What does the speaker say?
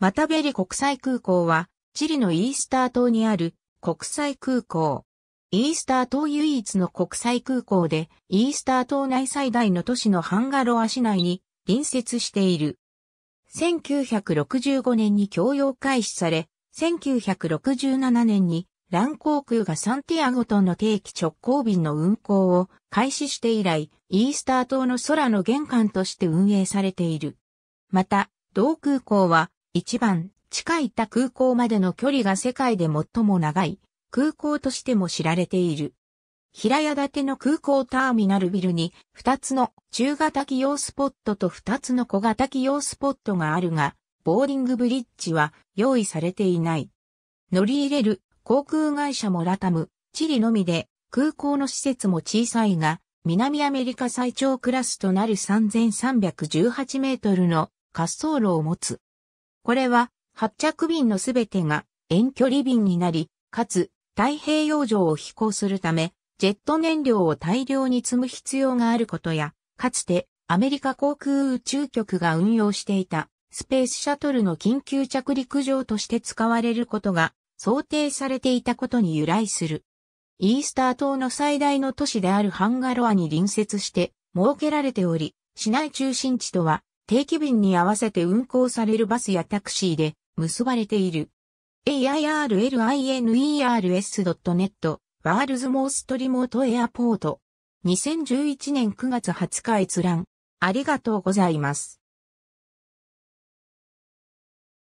マタベリ国際空港は、チリのイースター島にある国際空港。イースター島唯一の国際空港で、イースター島内最大の都市のハンガロア市内に隣接している。1965年に供用開始され、1967年にラン航空がサンティアゴとの定期直行便の運航を開始して以来、イースター島の空の玄関として運営されている。また、同空港は一番近い他空港までの距離が世界で最も長い空港としても知られている。平屋建ての空港ターミナルビルに2つの中型機用スポットと2つの小型機用スポットがあるが、ボーリングブリッジは用意されていない。乗り入れる航空会社もラタム、チリのみで空港の施設も小さいが、南アメリカ最長クラスとなる3318メートルの滑走路を持つ。これは、発着便のすべてが遠距離便になり、かつ、太平洋上を飛行するため、ジェット燃料を大量に積む必要があることや、かつてアメリカ航空宇宙局が運用していたスペースシャトルの緊急着陸場として使われることが想定されていたことに由来する。イースター島の最大の都市であるハンガロアに隣接して設けられており、市内中心地とは定期便に合わせて運行されるバスやタクシーで結ばれている。airliners.net ワールズモーストリモートエアポート2011年9月20日閲覧ありがとうございます。